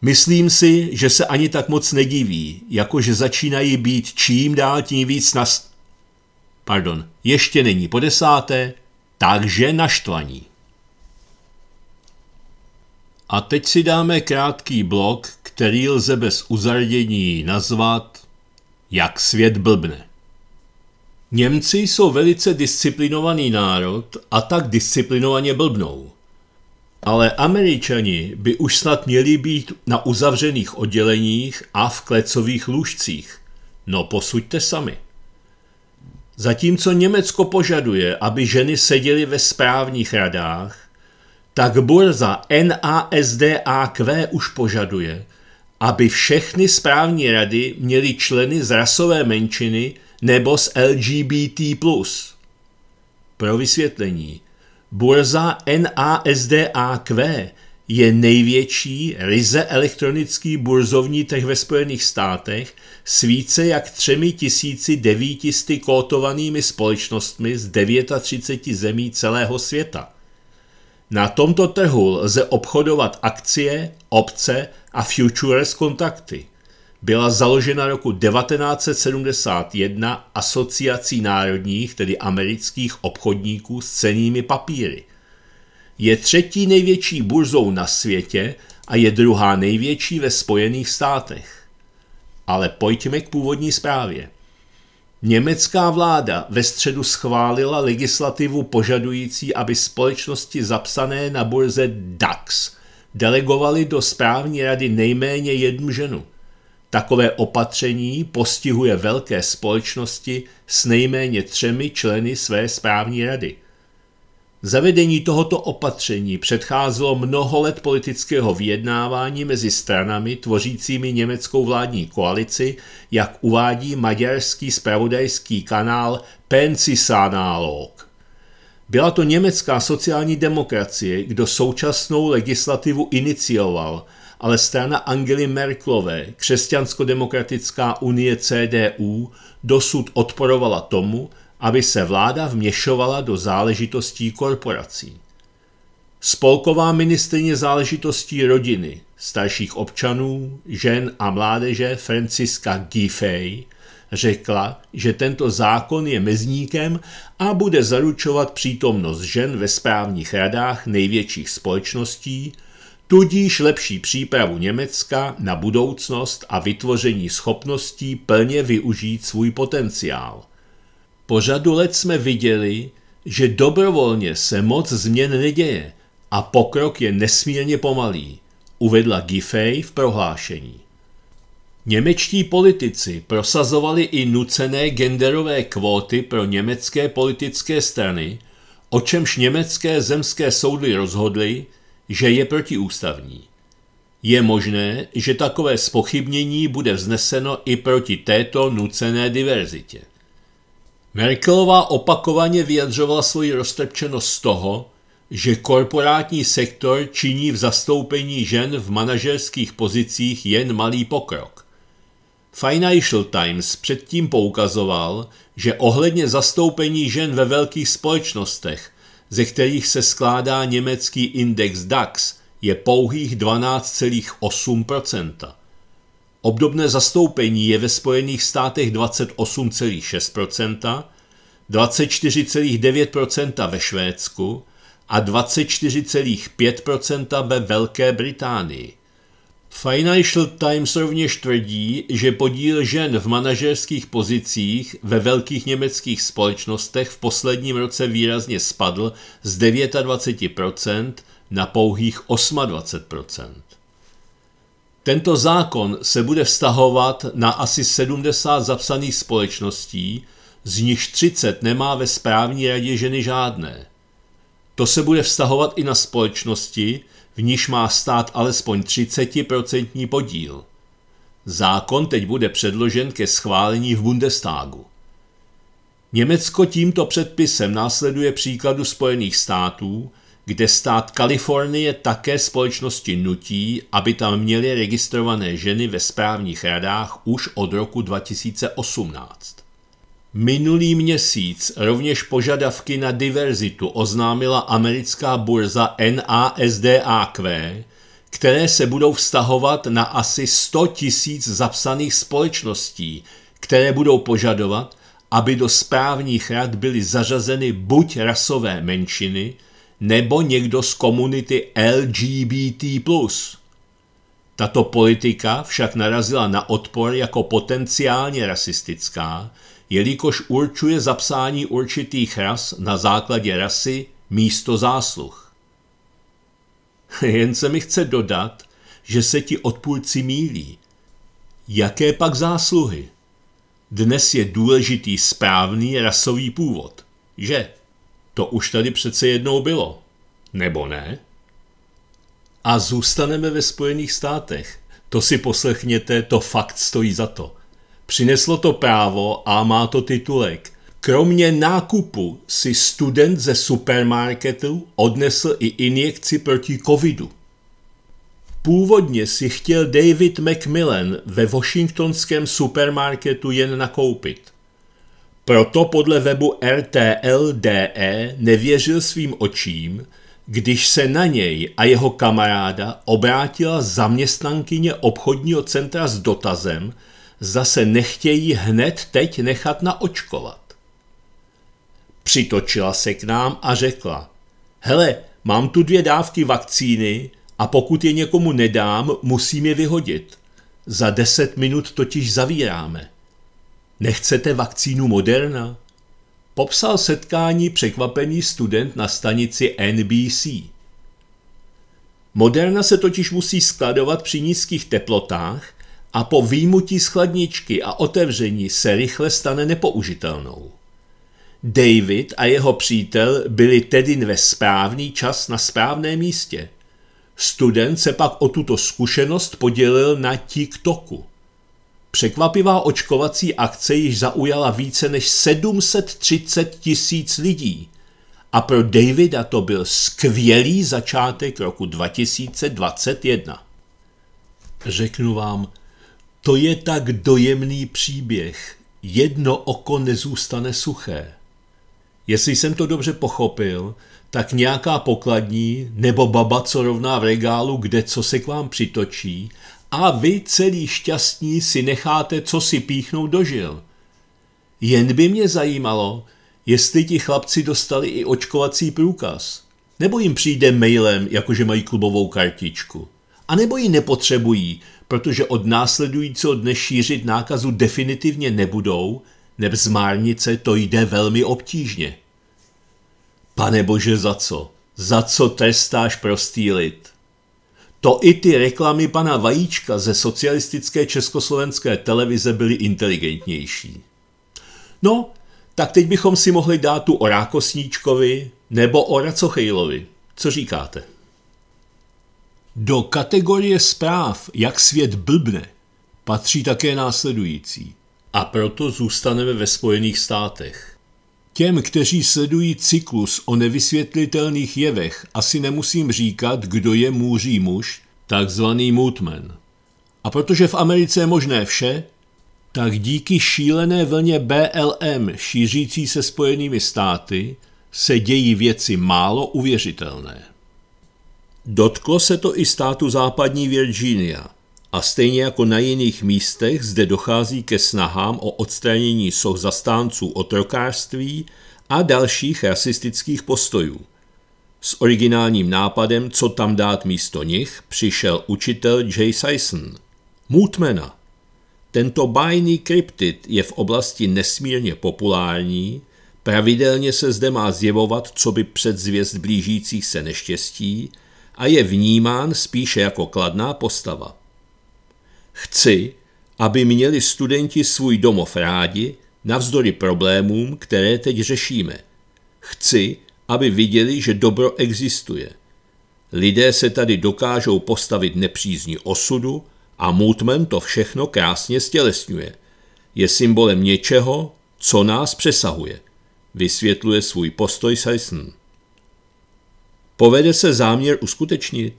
Myslím si, že se ani tak moc nediví, jakože začínají být čím dál tím víc nas... Pardon, ještě není po desáté, takže naštvaní. A teď si dáme krátký blok, který lze bez uzardění nazvat Jak svět blbne. Němci jsou velice disciplinovaný národ a tak disciplinovaně blbnou ale američani by už snad měli být na uzavřených odděleních a v klecových lůžcích. No posuďte sami. Zatímco Německo požaduje, aby ženy seděly ve správních radách, tak burza NASDAQ už požaduje, aby všechny správní rady měly členy z rasové menšiny nebo z LGBT+. Pro vysvětlení, Burza NASDAQ je největší ryze elektronický burzovní trh ve Spojených státech s více jak 3900 kótovanými společnostmi z 39 zemí celého světa. Na tomto trhu lze obchodovat akcie, obce a futures kontakty byla založena roku 1971 asociací národních, tedy amerických obchodníků s cenými papíry. Je třetí největší burzou na světě a je druhá největší ve Spojených státech. Ale pojďme k původní zprávě. Německá vláda ve středu schválila legislativu požadující, aby společnosti zapsané na burze DAX delegovaly do správní rady nejméně jednu ženu – Takové opatření postihuje velké společnosti s nejméně třemi členy své správní rady. Zavedení tohoto opatření předcházelo mnoho let politického vyjednávání mezi stranami tvořícími německou vládní koalici, jak uvádí maďarský spravodajský kanál Pensisanálog. Byla to německá sociální demokracie, kdo současnou legislativu inicioval – ale strana Angely Merklové, Křesťansko-demokratická unie CDU, dosud odporovala tomu, aby se vláda vměšovala do záležitostí korporací. Spolková ministrině záležitostí rodiny, starších občanů, žen a mládeže Franciska Giffey řekla, že tento zákon je mezníkem a bude zaručovat přítomnost žen ve správních radách největších společností, tudíž lepší přípravu Německa na budoucnost a vytvoření schopností plně využít svůj potenciál. Po řadu let jsme viděli, že dobrovolně se moc změn neděje a pokrok je nesmírně pomalý, uvedla Giffey v prohlášení. Němečtí politici prosazovali i nucené genderové kvóty pro německé politické strany, o čemž německé zemské soudy rozhodly, že je protiústavní. Je možné, že takové spochybnění bude vzneseno i proti této nucené diverzitě. Merkelová opakovaně vyjadřovala svoji roztrpčenost z toho, že korporátní sektor činí v zastoupení žen v manažerských pozicích jen malý pokrok. Financial Times předtím poukazoval, že ohledně zastoupení žen ve velkých společnostech ze kterých se skládá německý index DAX, je pouhých 12,8 Obdobné zastoupení je ve Spojených státech 28,6 24,9 ve Švédsku a 24,5 ve Velké Británii. Financial Times rovněž tvrdí, že podíl žen v manažerských pozicích ve velkých německých společnostech v posledním roce výrazně spadl z 29% na pouhých 28%. Tento zákon se bude vztahovat na asi 70 zapsaných společností, z nich 30 nemá ve správní radě ženy žádné. To se bude vztahovat i na společnosti, v níž má stát alespoň 30% podíl. Zákon teď bude předložen ke schválení v Bundestagu. Německo tímto předpisem následuje příkladu Spojených států, kde stát Kalifornie také společnosti nutí, aby tam měly registrované ženy ve správních radách už od roku 2018. Minulý měsíc rovněž požadavky na diverzitu oznámila americká burza NASDAQ, které se budou vztahovat na asi 100 tisíc zapsaných společností, které budou požadovat, aby do správních rad byly zařazeny buď rasové menšiny, nebo někdo z komunity LGBT+. Tato politika však narazila na odpor jako potenciálně rasistická, jelikož určuje zapsání určitých ras na základě rasy místo zásluh. Jen se mi chce dodat, že se ti odpůrci mílí. Jaké pak zásluhy? Dnes je důležitý správný rasový původ, že? To už tady přece jednou bylo, nebo ne? A zůstaneme ve Spojených státech. To si poslechněte, to fakt stojí za to. Přineslo to právo a má to titulek. Kromě nákupu si student ze supermarketu odnesl i injekci proti covidu. Původně si chtěl David Macmillan ve washingtonském supermarketu jen nakoupit. Proto podle webu RTLDE nevěřil svým očím, když se na něj a jeho kamaráda obrátila zaměstnankyně obchodního centra s dotazem, zase nechtějí hned teď nechat naočkovat. Přitočila se k nám a řekla, hele, mám tu dvě dávky vakcíny a pokud je někomu nedám, musím je vyhodit. Za deset minut totiž zavíráme. Nechcete vakcínu Moderna? Popsal setkání překvapený student na stanici NBC. Moderna se totiž musí skladovat při nízkých teplotách a po výjimutí z chladničky a otevření se rychle stane nepoužitelnou. David a jeho přítel byli tedy ve správný čas na správném místě. Student se pak o tuto zkušenost podělil na TikToku. Překvapivá očkovací akce již zaujala více než 730 tisíc lidí a pro Davida to byl skvělý začátek roku 2021. Řeknu vám, to je tak dojemný příběh. Jedno oko nezůstane suché. Jestli jsem to dobře pochopil, tak nějaká pokladní nebo baba, co rovná v regálu, kde co se k vám přitočí a vy celý šťastní si necháte co si píchnout do žil. Jen by mě zajímalo, jestli ti chlapci dostali i očkovací průkaz. Nebo jim přijde mailem, jakože mají klubovou kartičku anebo ji nepotřebují, protože od následujícího dne šířit nákazu definitivně nebudou, neb z márnice to jde velmi obtížně. Pane bože, za co? Za co trestáš prostý lid? To i ty reklamy pana Vajíčka ze socialistické československé televize byly inteligentnější. No, tak teď bychom si mohli dát tu o Rákosníčkovi nebo o Racochejlovi. Co říkáte? Do kategorie zpráv, jak svět blbne, patří také následující. A proto zůstaneme ve Spojených státech. Těm, kteří sledují cyklus o nevysvětlitelných jevech, asi nemusím říkat, kdo je můří muž, takzvaný mutman. A protože v Americe je možné vše, tak díky šílené vlně BLM šířící se Spojenými státy se dějí věci málo uvěřitelné. Dotklo se to i státu západní Virginia a stejně jako na jiných místech zde dochází ke snahám o odstranění soch zastánců otrokářství a dalších rasistických postojů. S originálním nápadem, co tam dát místo nich, přišel učitel J. Sison, Mootmana. Tento bajný kryptid je v oblasti nesmírně populární, pravidelně se zde má zjevovat co by předzvěst blížících se neštěstí – a je vnímán spíše jako kladná postava. Chci, aby měli studenti svůj domov rádi navzdory problémům, které teď řešíme. Chci, aby viděli, že dobro existuje. Lidé se tady dokážou postavit nepřízní osudu a Moutman to všechno krásně stělesňuje. Je symbolem něčeho, co nás přesahuje, vysvětluje svůj postoj Sison. Povede se záměr uskutečnit?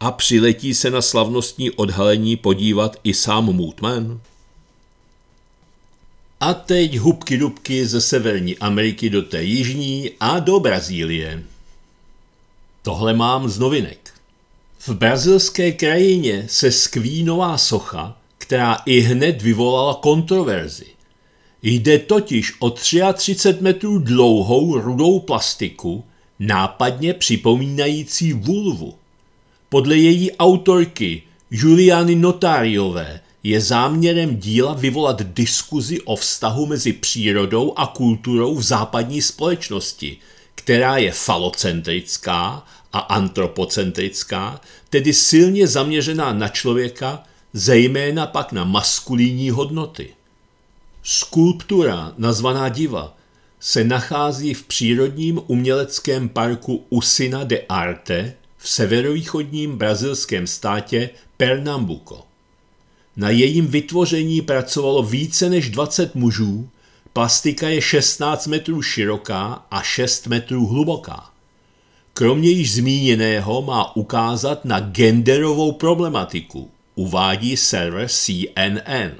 A přiletí se na slavnostní odhalení podívat i sám Mootman? A teď hubky dubky ze Severní Ameriky do té jižní a do Brazílie. Tohle mám z novinek. V brazilské krajině se skví nová socha, která i hned vyvolala kontroverzi. Jde totiž o 33 metrů dlouhou rudou plastiku, nápadně připomínající vulvu. Podle její autorky Juliany Notáriové je záměrem díla vyvolat diskuzi o vztahu mezi přírodou a kulturou v západní společnosti, která je falocentrická a antropocentrická, tedy silně zaměřená na člověka, zejména pak na maskulínní hodnoty. Skulptura, nazvaná diva, se nachází v přírodním uměleckém parku Usina de Arte v severovýchodním brazilském státě Pernambuco. Na jejím vytvoření pracovalo více než 20 mužů, plastika je 16 metrů široká a 6 metrů hluboká. Kromě již zmíněného má ukázat na genderovou problematiku, uvádí server CNN.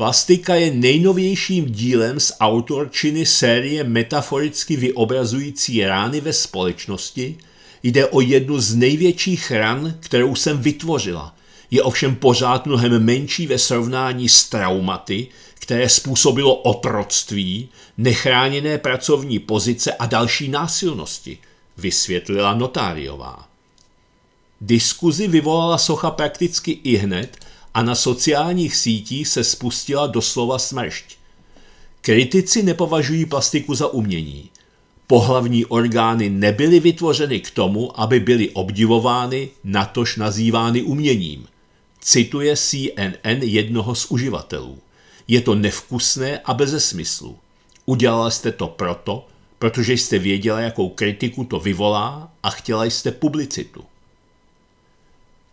Plastika je nejnovějším dílem z autorčiny série metaforicky vyobrazující rány ve společnosti. Jde o jednu z největších ran, kterou jsem vytvořila. Je ovšem pořád mnohem menší ve srovnání s traumaty, které způsobilo otroctví, nechráněné pracovní pozice a další násilnosti, vysvětlila notáriová. Diskuzi vyvolala socha prakticky i hned a na sociálních sítích se spustila doslova smršť. Kritici nepovažují plastiku za umění. Pohlavní orgány nebyly vytvořeny k tomu, aby byly obdivovány, natož nazývány uměním. Cituje CNN jednoho z uživatelů. Je to nevkusné a beze smyslu. Udělala jste to proto, protože jste věděla, jakou kritiku to vyvolá a chtěla jste publicitu.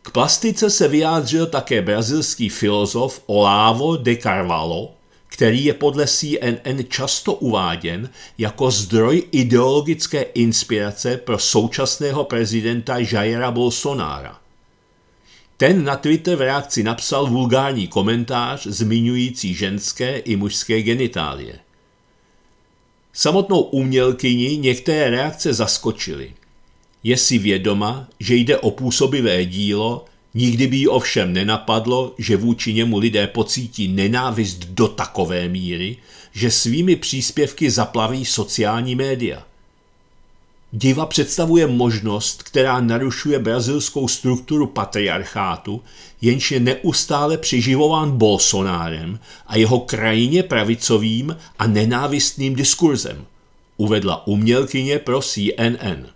K plastice se vyjádřil také brazilský filozof Olavo de Carvalho, který je podle CNN často uváděn jako zdroj ideologické inspirace pro současného prezidenta Jaira Bolsonára. Ten na Twitter v reakci napsal vulgární komentář zmiňující ženské i mužské genitálie. Samotnou umělkyni některé reakce zaskočily – je si vědoma, že jde o působivé dílo, nikdy by jí ovšem nenapadlo, že vůči němu lidé pocítí nenávist do takové míry, že svými příspěvky zaplaví sociální média. Diva představuje možnost, která narušuje brazilskou strukturu patriarchátu, jenž je neustále přiživován Bolsonárem a jeho krajině pravicovým a nenávistným diskurzem, uvedla umělkyně pro CNN.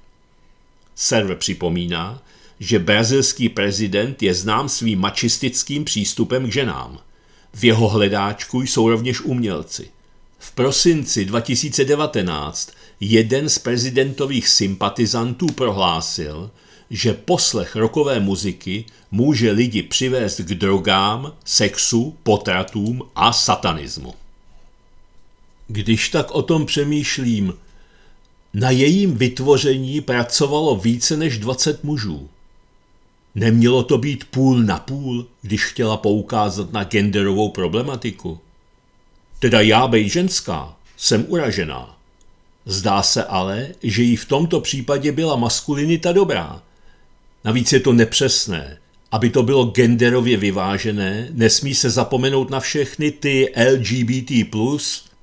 Server připomíná, že brazilský prezident je znám svým mačistickým přístupem k ženám. V jeho hledáčku jsou rovněž umělci. V prosinci 2019 jeden z prezidentových sympatizantů prohlásil, že poslech rokové muziky může lidi přivést k drogám, sexu, potratům a satanismu. Když tak o tom přemýšlím, na jejím vytvoření pracovalo více než 20 mužů. Nemělo to být půl na půl, když chtěla poukázat na genderovou problematiku. Teda já bej ženská, jsem uražená. Zdá se ale, že jí v tomto případě byla maskulinita dobrá. Navíc je to nepřesné. Aby to bylo genderově vyvážené, nesmí se zapomenout na všechny ty LGBT+,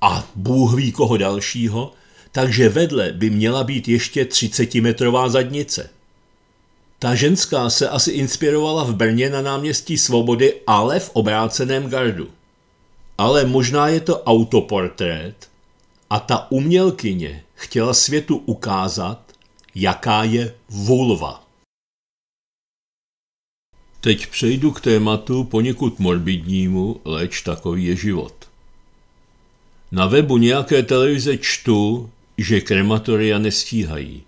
a bůh ví koho dalšího, takže vedle by měla být ještě 30-metrová zadnice. Ta ženská se asi inspirovala v Brně na náměstí Svobody, ale v obráceném gardu. Ale možná je to autoportrét a ta umělkyně chtěla světu ukázat, jaká je vulva. Teď přejdu k tématu poněkud morbidnímu, leč takový je život. Na webu nějaké televize čtu, že krematoria nestíhají.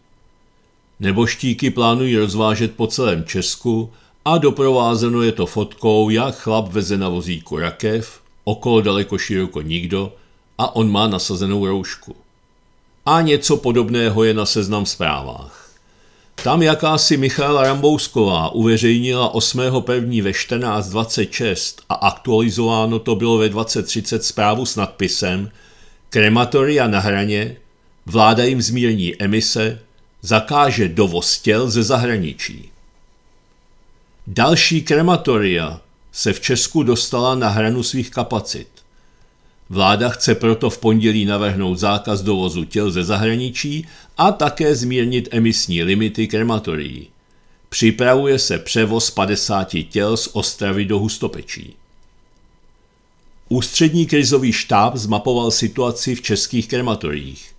Neboštíky plánují rozvážet po celém Česku a doprovázeno je to fotkou, jak chlap veze na vozíku rakev, okolo daleko široko nikdo a on má nasazenou roušku. A něco podobného je na seznam zprávách. Tam jakási Michála Rambousková uveřejnila 8.1. ve 14.26 a aktualizováno to bylo ve 20.30 zprávu s nadpisem Krematoria na hraně, Vláda jim zmírní emise, zakáže dovoz těl ze zahraničí. Další krematoria se v Česku dostala na hranu svých kapacit. Vláda chce proto v pondělí navrhnout zákaz dovozu těl ze zahraničí a také zmírnit emisní limity krematorií. Připravuje se převoz 50 těl z Ostravy do Hustopečí. Ústřední krizový štáb zmapoval situaci v českých krematoriích.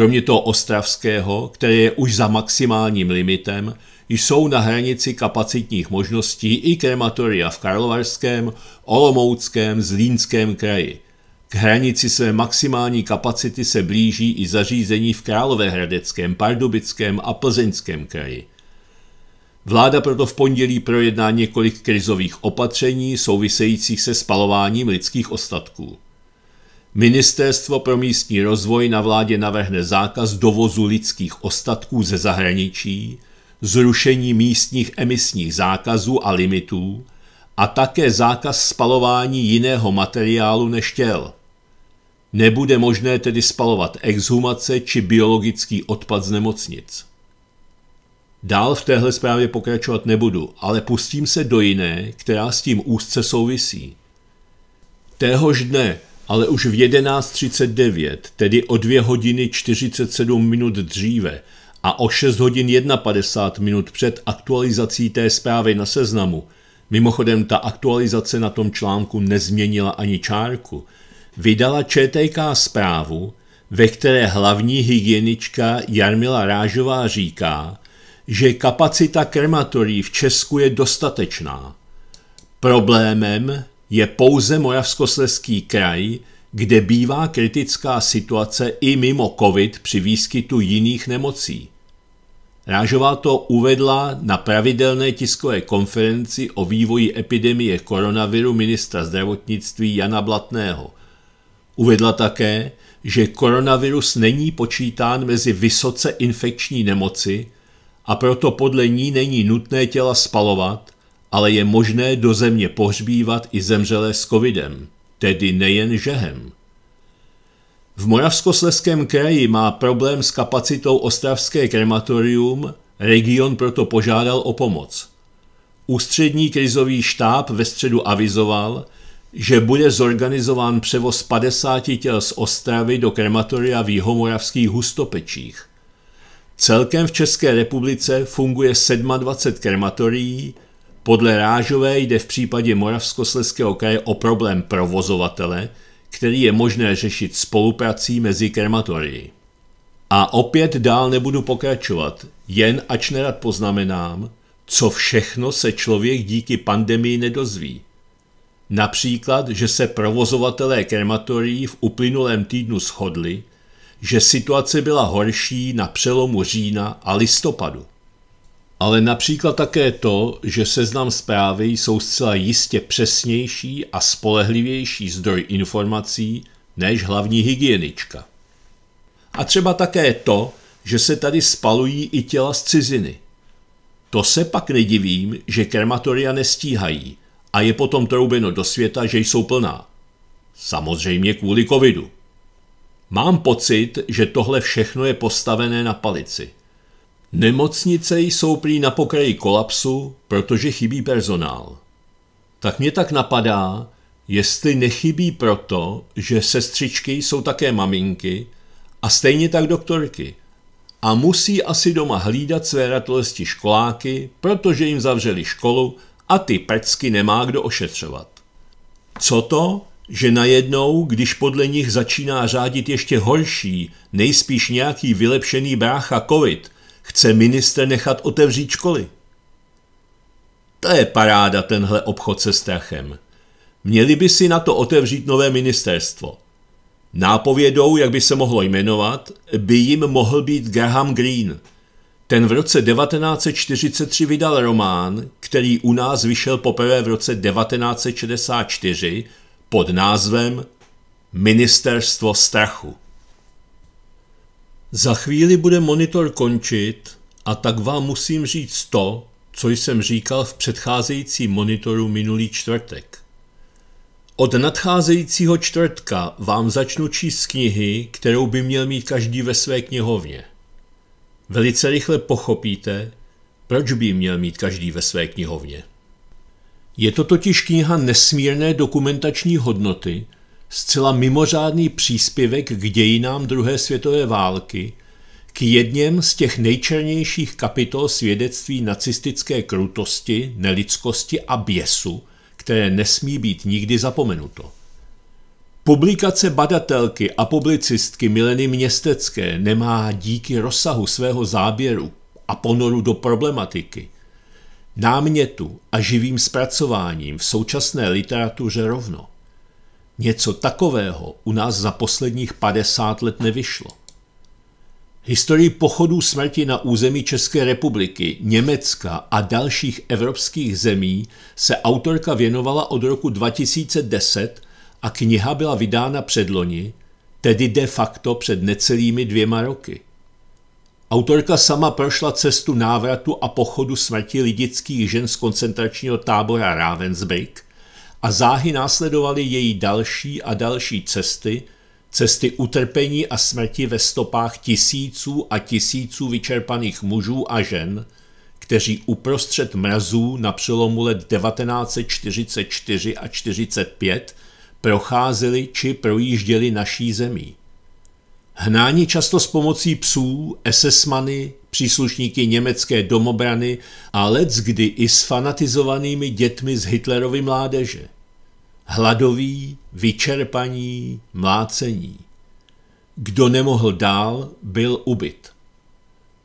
Kromě toho ostravského, které je už za maximálním limitem, jsou na hranici kapacitních možností i krematoria v Karlovarském, Olomouckém, Zlínském kraji. K hranici své maximální kapacity se blíží i zařízení v Královéhradeckém, Pardubickém a Plzeňském kraji. Vláda proto v pondělí projedná několik krizových opatření souvisejících se spalováním lidských ostatků. Ministerstvo pro místní rozvoj na vládě navrhne zákaz dovozu lidských ostatků ze zahraničí, zrušení místních emisních zákazů a limitů a také zákaz spalování jiného materiálu než těl. Nebude možné tedy spalovat exhumace či biologický odpad z nemocnic. Dál v téhle zprávě pokračovat nebudu, ale pustím se do jiné, která s tím úzce souvisí. Téhož dne ale už v 11.39, tedy o 2 hodiny 47 minut dříve a o 6 hodin 51 minut před aktualizací té zprávy na seznamu, mimochodem ta aktualizace na tom článku nezměnila ani čárku, vydala ČTK zprávu, ve které hlavní hygienička Jarmila Rážová říká, že kapacita krematorií v Česku je dostatečná. Problémem je pouze Mojavskosleský kraj, kde bývá kritická situace i mimo COVID při výskytu jiných nemocí. Rážová to uvedla na pravidelné tiskové konferenci o vývoji epidemie koronaviru ministra zdravotnictví Jana Blatného. Uvedla také, že koronavirus není počítán mezi vysoce infekční nemoci a proto podle ní není nutné těla spalovat – ale je možné do země pohřbívat i zemřelé s covidem, tedy nejen žehem. V Moravskosleském kraji má problém s kapacitou ostravské krematorium, region proto požádal o pomoc. Ústřední krizový štáb ve středu avizoval, že bude zorganizován převoz 50 těl z Ostravy do krematoria v jihomoravských hustopečích. Celkem v České republice funguje 27 krematorií, podle Rážové jde v případě Moravskosleského kraje o problém provozovatele, který je možné řešit spoluprací mezi krematorii. A opět dál nebudu pokračovat, jen ač nerad poznamenám, co všechno se člověk díky pandemii nedozví. Například, že se provozovatelé krematorií v uplynulém týdnu shodli, že situace byla horší na přelomu října a listopadu ale například také to, že seznam zprávy jsou zcela jistě přesnější a spolehlivější zdroj informací než hlavní hygienička. A třeba také to, že se tady spalují i těla z ciziny. To se pak nedivím, že krematoria nestíhají a je potom troubeno do světa, že jsou plná. Samozřejmě kvůli covidu. Mám pocit, že tohle všechno je postavené na palici. Nemocnice jsou prý na pokraji kolapsu, protože chybí personál. Tak mě tak napadá, jestli nechybí proto, že sestřičky jsou také maminky a stejně tak doktorky. A musí asi doma hlídat své ratolesti školáky, protože jim zavřeli školu a ty pecky nemá kdo ošetřovat. Co to, že najednou, když podle nich začíná řádit ještě horší, nejspíš nějaký vylepšený brácha covid – chce ministr nechat otevřít školy. To je paráda tenhle obchod se strachem. Měli by si na to otevřít nové ministerstvo. Nápovědou, jak by se mohlo jmenovat, by jim mohl být Graham Green. Ten v roce 1943 vydal román, který u nás vyšel poprvé v roce 1964 pod názvem Ministerstvo strachu. Za chvíli bude monitor končit a tak vám musím říct to, co jsem říkal v předcházejícím monitoru minulý čtvrtek. Od nadcházejícího čtvrtka vám začnu číst knihy, kterou by měl mít každý ve své knihovně. Velice rychle pochopíte, proč by měl mít každý ve své knihovně. Je to totiž kniha nesmírné dokumentační hodnoty, zcela mimořádný příspěvek k dějinám druhé světové války, k jedněm z těch nejčernějších kapitol svědectví nacistické krutosti, nelidskosti a běsu, které nesmí být nikdy zapomenuto. Publikace badatelky a publicistky Mileny Městecké nemá díky rozsahu svého záběru a ponoru do problematiky, námětu a živým zpracováním v současné literatuře rovno. Něco takového u nás za posledních 50 let nevyšlo. Historii pochodů smrti na území České republiky, Německa a dalších evropských zemí se autorka věnovala od roku 2010 a kniha byla vydána předloni, tedy de facto před necelými dvěma roky. Autorka sama prošla cestu návratu a pochodu smrti lidických žen z koncentračního tábora Ravensbrück – a záhy následovaly její další a další cesty, cesty utrpení a smrti ve stopách tisíců a tisíců vyčerpaných mužů a žen, kteří uprostřed mrazů na přelomu let 1944 a 45 procházeli či projížděli naší zemí. Hnání často s pomocí psů, SS-many, příslušníky německé domobrany a kdy i s fanatizovanými dětmi z Hitlerovy mládeže. Hladoví, vyčerpaní, mlácení. Kdo nemohl dál, byl ubyt.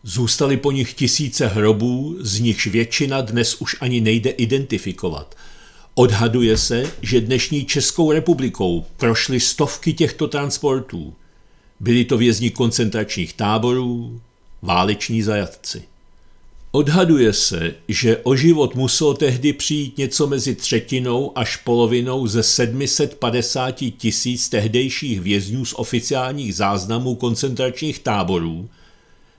Zůstaly po nich tisíce hrobů, z nichž většina dnes už ani nejde identifikovat. Odhaduje se, že dnešní Českou republikou prošly stovky těchto transportů – byli to vězni koncentračních táborů, váleční zajatci. Odhaduje se, že o život muselo tehdy přijít něco mezi třetinou až polovinou ze 750 tisíc tehdejších vězňů z oficiálních záznamů koncentračních táborů,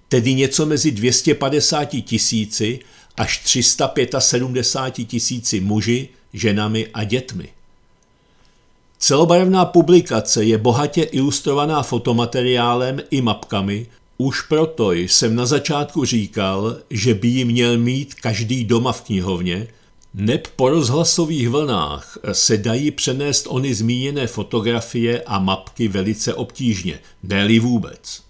tedy něco mezi 250 tisíci až 375 tisíci muži, ženami a dětmi. Celobarevná publikace je bohatě ilustrovaná fotomateriálem i mapkami, už proto jsem na začátku říkal, že by ji měl mít každý doma v knihovně, neb po rozhlasových vlnách se dají přenést ony zmíněné fotografie a mapky velice obtížně, ne vůbec.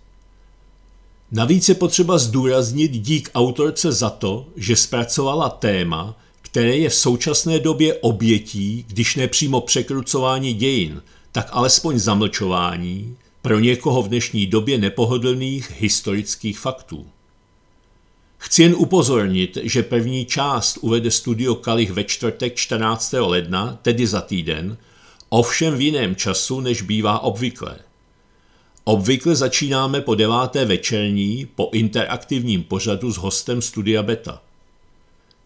Navíc je potřeba zdůraznit dík autorce za to, že zpracovala téma, které je v současné době obětí, když ne přímo překrucování dějin, tak alespoň zamlčování pro někoho v dnešní době nepohodlných historických faktů. Chci jen upozornit, že první část uvede studio Kalich ve čtvrtek 14. ledna, tedy za týden, ovšem v jiném času, než bývá obvykle. Obvykle začínáme po deváté večerní po interaktivním pořadu s hostem studia Beta.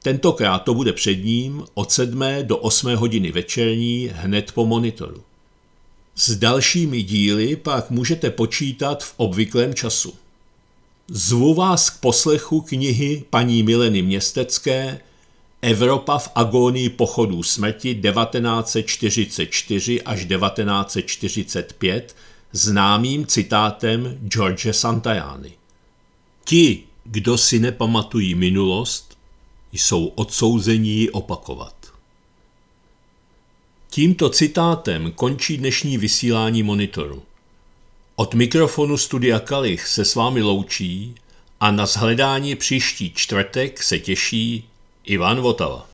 Tentokrát to bude před ním od 7. do 8. hodiny večerní hned po monitoru. S dalšími díly pak můžete počítat v obvyklém času. Zvu vás k poslechu knihy paní Mileny Městecké Evropa v agónii pochodů smrti 1944 až 1945 známým citátem George Santajány. Ti, kdo si nepamatují minulost, jsou odsouzení ji opakovat. Tímto citátem končí dnešní vysílání monitoru. Od mikrofonu Studia Kalich se s vámi loučí a na zhledání příští čtvrtek se těší Ivan Votava.